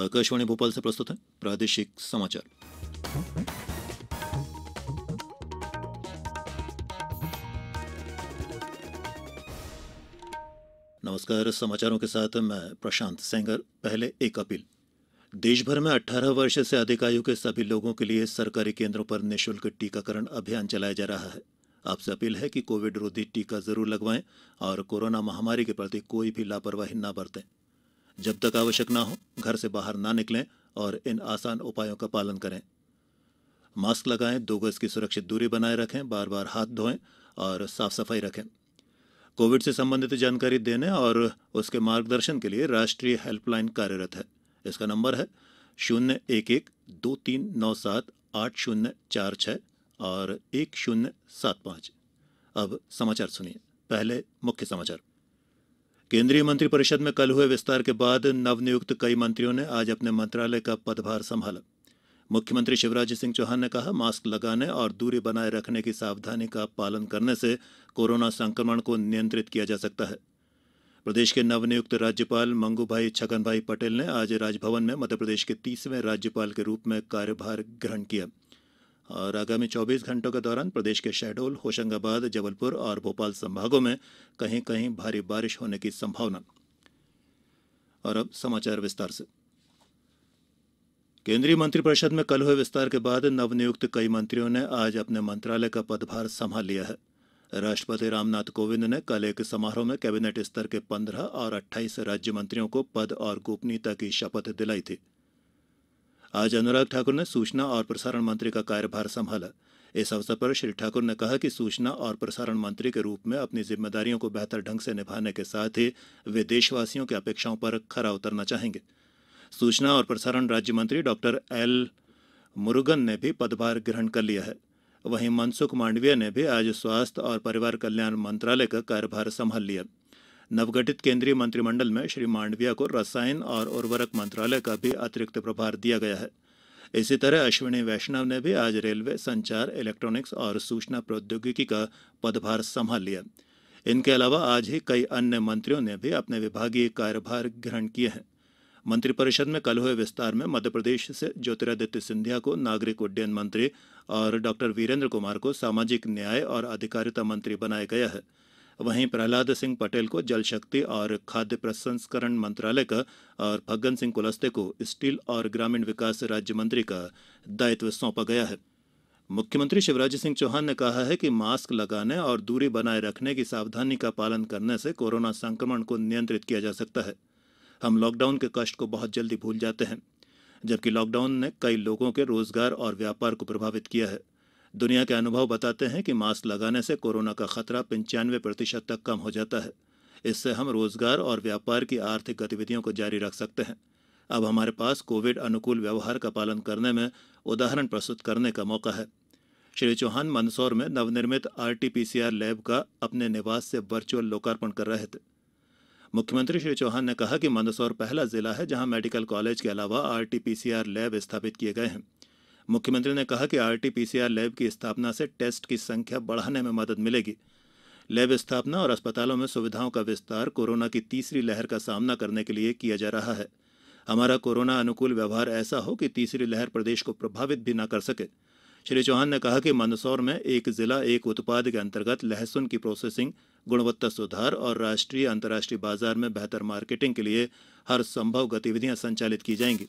आकाशवाणी भोपाल से प्रस्तुत है प्रादेशिक समाचार नमस्कार समाचारों के साथ मैं प्रशांत सेंगर पहले एक अपील देश भर में 18 वर्ष से अधिक आयु के सभी लोगों के लिए सरकारी केंद्रों पर निशुल्क टीकाकरण अभियान चलाया जा रहा है आपसे अपील है कि कोविड रोधी टीका जरूर लगवाएं और कोरोना महामारी के प्रति कोई भी लापरवाही न बरतें जब तक आवश्यक न हो घर से बाहर न निकलें और इन आसान उपायों का पालन करें मास्क लगाएं दो गज की सुरक्षित दूरी बनाए रखें बार बार हाथ धोएं और साफ सफाई रखें कोविड से संबंधित जानकारी देने और उसके मार्गदर्शन के लिए राष्ट्रीय हेल्पलाइन कार्यरत है इसका नंबर है शून्य एक एक दो तीन नौ सात आठ शून्य चार छ और एक शून्य सात पाँच अब समाचार सुनिए पहले मुख्य समाचार केंद्रीय मंत्री परिषद में कल हुए विस्तार के बाद नवनियुक्त कई मंत्रियों ने आज अपने मंत्रालय का पदभार संभाला मुख्यमंत्री शिवराज सिंह चौहान ने कहा मास्क लगाने और दूरी बनाए रखने की सावधानी का पालन करने से कोरोना संक्रमण को नियंत्रित किया जा सकता है प्रदेश के नवनियुक्त राज्यपाल मंगूभाई छगन भाई पटेल ने आज राजभवन में मध्यप्रदेश के तीसवें राज्यपाल के रूप में कार्यभार ग्रहण किया और आगामी चौबीस घंटों के दौरान प्रदेश के शहडोल होशंगाबाद जबलपुर और भोपाल संभागों में कहीं कहीं भारी बारिश होने की संभावना और अब समाचार विस्तार से केंद्रीय मंत्रिपरिषद में कल हुए विस्तार के बाद नवनियुक्त कई मंत्रियों ने आज अपने मंत्रालय का पदभार संभाल लिया है राष्ट्रपति रामनाथ कोविंद ने कल एक समारोह में कैबिनेट स्तर के 15 और 28 राज्य मंत्रियों को पद और गोपनीयता की शपथ दिलाई थी आज अनुराग ठाकुर ने सूचना और प्रसारण मंत्री का कार्यभार संभाला इस अवसर पर श्री ठाकुर ने कहा कि सूचना और प्रसारण मंत्री के रूप में अपनी जिम्मेदारियों को बेहतर ढंग से निभाने के साथ ही वे देशवासियों की अपेक्षाओं पर खरा उतरना चाहेंगे सूचना और प्रसारण राज्य मंत्री डॉक्टर एल मुरुगन ने भी पदभार ग्रहण कर लिया है वहीं मनसुख मांडविया ने भी आज स्वास्थ्य और परिवार कल्याण मंत्रालय का कार्यभार संभाल लिया है नवगठित केंद्रीय मंत्रिमंडल में श्री मांडविया को रसायन और उर्वरक मंत्रालय का भी अतिरिक्त प्रभार दिया गया है इसी तरह अश्विनी वैष्णव ने भी आज रेलवे संचार इलेक्ट्रॉनिक्स और सूचना प्रौद्योगिकी का पदभार संभाल लिया इनके अलावा आज ही कई अन्य मंत्रियों ने भी अपने विभागीय कार्यभार ग्रहण किए हैं मंत्रिपरिषद में कल हुए विस्तार में मध्यप्रदेश से ज्योतिरादित्य सिंधिया को नागरिक उड्डयन मंत्री और डॉक्टर वीरेंद्र कुमार को सामाजिक न्याय और अधिकारिता मंत्री बनाया गया है वहीं प्रहलाद सिंह पटेल को जल शक्ति और खाद्य प्रसंस्करण मंत्रालय का और फग्गन सिंह कुलस्ते को स्टील और ग्रामीण विकास राज्य मंत्री का दायित्व सौंपा गया है मुख्यमंत्री शिवराज सिंह चौहान ने कहा है कि मास्क लगाने और दूरी बनाए रखने की सावधानी का पालन करने से कोरोना संक्रमण को नियंत्रित किया जा सकता है हम लॉकडाउन के कष्ट को बहुत जल्दी भूल जाते हैं जबकि लॉकडाउन ने कई लोगों के रोजगार और व्यापार को प्रभावित किया है दुनिया के अनुभव बताते हैं कि मास्क लगाने से कोरोना का खतरा पंचानवे प्रतिशत तक कम हो जाता है इससे हम रोजगार और व्यापार की आर्थिक गतिविधियों को जारी रख सकते हैं अब हमारे पास कोविड अनुकूल व्यवहार का पालन करने में उदाहरण प्रस्तुत करने का मौका है श्री चौहान मंदसौर में नवनिर्मित आरटीपीसीआर लैब का अपने निवास से वर्चुअल लोकार्पण कर रहे थे मुख्यमंत्री श्री चौहान ने कहा कि मंदसौर पहला जिला है जहां मेडिकल कॉलेज के अलावा आरटीपीसीआर लैब स्थापित किए गए हैं मुख्यमंत्री ने कहा कि आरटीपीसीआर लैब की स्थापना से टेस्ट की संख्या बढ़ाने में मदद मिलेगी लैब स्थापना और अस्पतालों में सुविधाओं का विस्तार कोरोना की तीसरी लहर का सामना करने के लिए किया जा रहा है हमारा कोरोना अनुकूल व्यवहार ऐसा हो कि तीसरी लहर प्रदेश को प्रभावित भी न कर सके श्री चौहान ने कहा कि मंदसौर में एक जिला एक उत्पाद के अंतर्गत लहसुन की प्रोसेसिंग गुणवत्ता सुधार और राष्ट्रीय अंतर्राष्ट्रीय बाजार में बेहतर मार्केटिंग के लिए हर संभव गतिविधियां संचालित की जाएंगी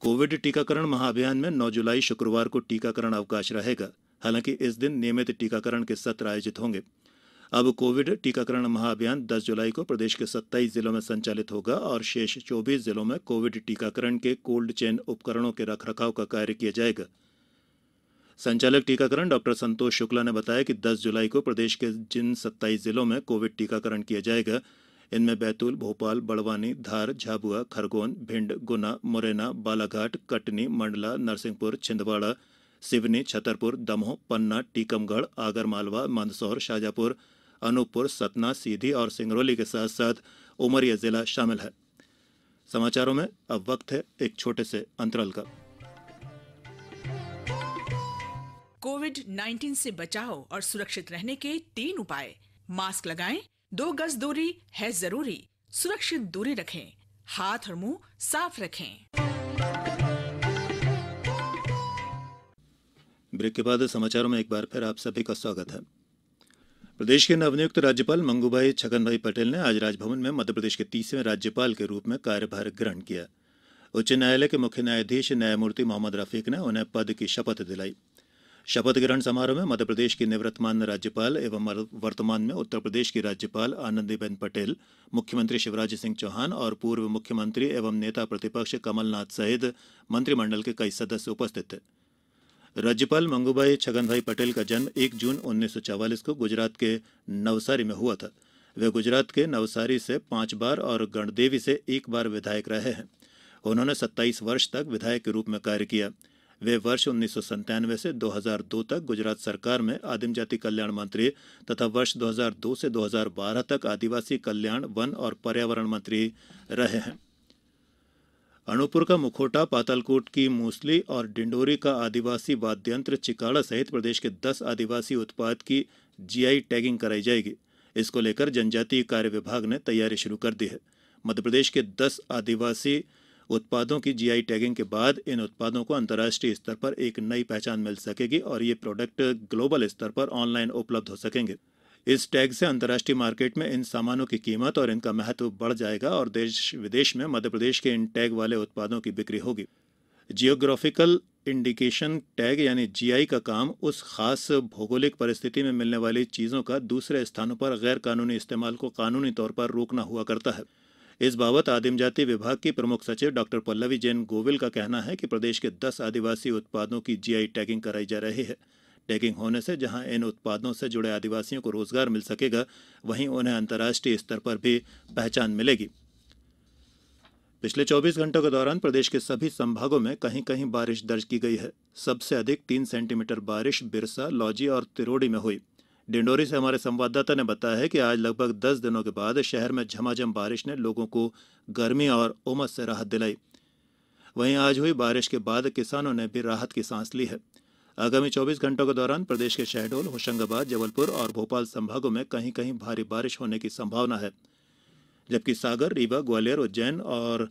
कोविड टीकाकरण महाअभियान में नौ जुलाई शुक्रवार को टीकाकरण अवकाश रहेगा हालांकि इस दिन नियमित टीकाकरण के सत्र आयोजित होंगे अब कोविड टीकाकरण महाअभियान 10 जुलाई को प्रदेश के 27 जिलों में संचालित होगा और शेष 24 जिलों में कोविड टीकाकरण के कोल्ड चेन उपकरणों के रखरखाव का कार्य किया जाएगा संचालक टीकाकरण डॉ संतोष शुक्ला ने बताया कि 10 जुलाई को प्रदेश के जिन 27 जिलों में कोविड टीकाकरण किया जाएगा इनमें बैतूल भोपाल बड़वानी धार झाबुआ खरगोन भिंड गुना मुरैना बालाघाट कटनी मंडला नरसिंहपुर छिंदवाड़ा सिवनी छतरपुर दमोह पन्ना टीकमगढ़ आगरमालवा मंदसौर शाजापुर अनूपपुर सतना सीधी और सिंगरौली के साथ साथ उमरिया जिला शामिल है समाचारों में अब वक्त है एक छोटे से अंतराल का कोविड 19 से बचाव और सुरक्षित रहने के तीन उपाय मास्क लगाएं दो गज दूरी है जरूरी सुरक्षित दूरी रखें हाथ और मुंह साफ रखें ब्रेक के बाद समाचारों में एक बार फिर आप सभी का स्वागत है प्रदेश के नवनियुक्त राज्यपाल मंगूभाई छगनभाई पटेल ने आज राजभवन में मध्यप्रदेश के तीसवें राज्यपाल के रूप में कार्यभार ग्रहण किया उच्च न्यायालय के मुख्य न्यायाधीश न्यायमूर्ति मोहम्मद रफीक ने उन्हें पद की शपथ दिलाई शपथ ग्रहण समारोह में मध्यप्रदेश की निवृत्तमान राज्यपाल एवं वर्तमान में प्रदेश की राज्यपाल आनंदीबेन पटेल मुख्यमंत्री शिवराज सिंह चौहान और पूर्व मुख्यमंत्री एवं नेता प्रतिपक्ष कमलनाथ सहित मंत्रिमंडल के कई सदस्य उपस्थित थे राज्यपाल मंगूबाई छगनभाई पटेल का जन्म 1 जून उन्नीस को गुजरात के नवसारी में हुआ था वे गुजरात के नवसारी से पांच बार और गणदेवी से एक बार विधायक रहे हैं उन्होंने 27 वर्ष तक विधायक के रूप में कार्य किया वे वर्ष उन्नीस से 2002 तक गुजरात सरकार में आदिम जाति कल्याण मंत्री तथा वर्ष 2002 से 2012 तक आदिवासी कल्याण वन और पर्यावरण मंत्री रहे हैं अनूपपुर का मुखोटा पातालकोट की मूसली और डिंडोरी का आदिवासी वाद्यंत्र चिकाड़ा सहित प्रदेश के दस आदिवासी उत्पाद की जीआई टैगिंग कराई जाएगी इसको लेकर जनजातीय कार्य विभाग ने तैयारी शुरू कर दी है मध्यप्रदेश के दस आदिवासी उत्पादों की जीआई टैगिंग के बाद इन उत्पादों को अंतर्राष्ट्रीय स्तर पर एक नई पहचान मिल सकेगी और ये प्रोडक्ट ग्लोबल स्तर पर ऑनलाइन उपलब्ध हो सकेंगे इस टैग से अंतर्राष्ट्रीय मार्केट में इन सामानों की कीमत और इनका महत्व बढ़ जाएगा और देश विदेश में मध्यप्रदेश के इन टैग वाले उत्पादों की बिक्री होगी जियोग्राफिकल इंडिकेशन टैग यानी जीआई का काम उस खास भौगोलिक परिस्थिति में मिलने वाली चीज़ों का दूसरे स्थानों पर गैर कानूनी इस्तेमाल को कानूनी तौर पर रोकना हुआ करता है इस बाबत आदिम जाति विभाग की प्रमुख सचिव डॉ पल्लवी जैन गोविल का कहना है कि प्रदेश के दस आदिवासी उत्पादों की जीआई टैगिंग कराई जा रही है टैगिंग होने से जहां इन उत्पादों से जुड़े आदिवासियों को रोजगार मिल सकेगा वहीं उन्हें अंतर्राष्ट्रीय स्तर पर भी पहचान मिलेगी पिछले 24 घंटों के दौरान प्रदेश के सभी संभागों में कहीं कहीं बारिश दर्ज की गई है सबसे अधिक तीन सेंटीमीटर बारिश बिरसा लौजी और तिरोड़ी में हुई डिंडोरी से हमारे संवाददाता ने बताया है कि आज लगभग दस दिनों के बाद शहर में झमाझम बारिश ने लोगों को गर्मी और उमस से राहत दिलाई वहीं आज हुई बारिश के बाद किसानों ने भी राहत की सांस ली है आगामी 24 घंटों के दौरान प्रदेश के शहडोल होशंगाबाद जबलपुर और भोपाल संभागों में कहीं कहीं भारी बारिश होने की संभावना है जबकि सागर रीवा ग्वालियर उज्जैन और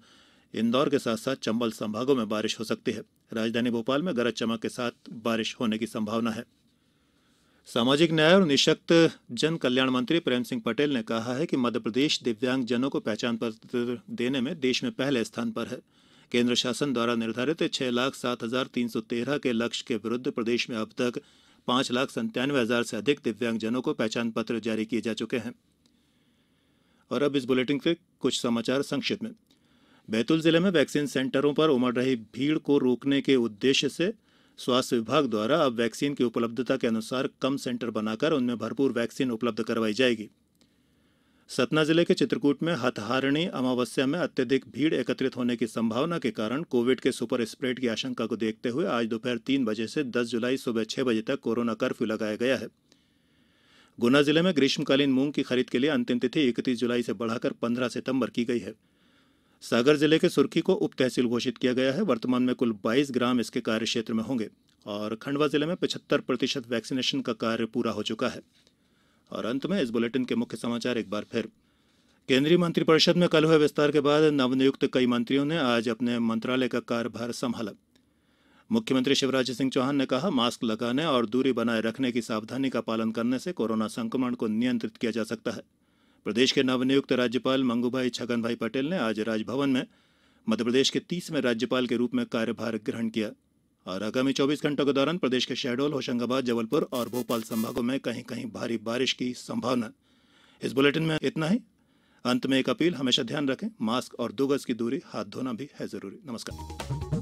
इंदौर के साथ साथ चंबल संभागों में बारिश हो सकती है राजधानी भोपाल में गरज चमक के साथ बारिश होने की संभावना है सामाजिक न्याय और निःशक्त जन कल्याण मंत्री प्रेम सिंह पटेल ने कहा है कि मध्यप्रदेश दिव्यांगजनों को पहचान पत्र देने में देश में पहले स्थान पर है केंद्र शासन द्वारा निर्धारित छह लाख सात हजार तीन सौ तेरह के लक्ष्य के विरुद्ध प्रदेश में अब तक पांच लाख संतानवे हजार से अधिक दिव्यांगजनों को पहचान पत्र जारी किए जा चुके हैं और अब इस बुलेटिन के कुछ समाचार संक्षिप्त में बैतूल जिले में वैक्सीन सेंटरों पर उमड़ रही भीड़ को रोकने के उद्देश्य से स्वास्थ्य विभाग द्वारा अब वैक्सीन की उपलब्धता के अनुसार कम सेंटर बनाकर उनमें भरपूर वैक्सीन उपलब्ध करवाई जाएगी सतना जिले के चित्रकूट में हथहारणी अमावस्या में अत्यधिक भीड़ एकत्रित होने की संभावना के कारण कोविड के सुपर स्प्रेड की आशंका को देखते हुए आज दोपहर तीन बजे से दस जुलाई सुबह छह बजे तक कोरोना कर्फ्यू लगाया गया है गुना जिले में ग्रीष्मकालीन मूंग की खरीद के लिए अंतिम तिथि इकतीस जुलाई से बढ़ाकर पंद्रह सितंबर की गई है सागर जिले के सुर्खी को उप तहसील घोषित किया गया है वर्तमान में कुल बाईस ग्राम इसके कार्य क्षेत्र में होंगे और खंडवा जिले में पिछहत्तर प्रतिशत वैक्सीनेशन का कार्य पूरा हो चुका है और अंत में इस बुलेटिन के मुख्य समाचार एक बार फिर केंद्रीय मंत्रिपरिषद में कल हुए विस्तार के बाद नवनियुक्त कई मंत्रियों ने आज अपने मंत्रालय का कार्यभार संभाला मुख्यमंत्री शिवराज सिंह चौहान ने कहा मास्क लगाने और दूरी बनाए रखने की सावधानी का पालन करने से कोरोना संक्रमण को नियंत्रित किया जा सकता है प्रदेश के नवनियुक्त राज्यपाल मंगूभाई भाई पटेल ने आज राजभवन में मध्यप्रदेश के तीसवें राज्यपाल के रूप में कार्यभार ग्रहण किया और आगामी चौबीस घंटों के दौरान प्रदेश के शहडोल होशंगाबाद जबलपुर और भोपाल संभागों में कहीं कहीं भारी बारिश की संभावना इस बुलेटिन में इतना ही अंत में एक अपील हमेशा ध्यान रखें मास्क और दो गज की दूरी हाथ धोना भी है जरूरी नमस्कार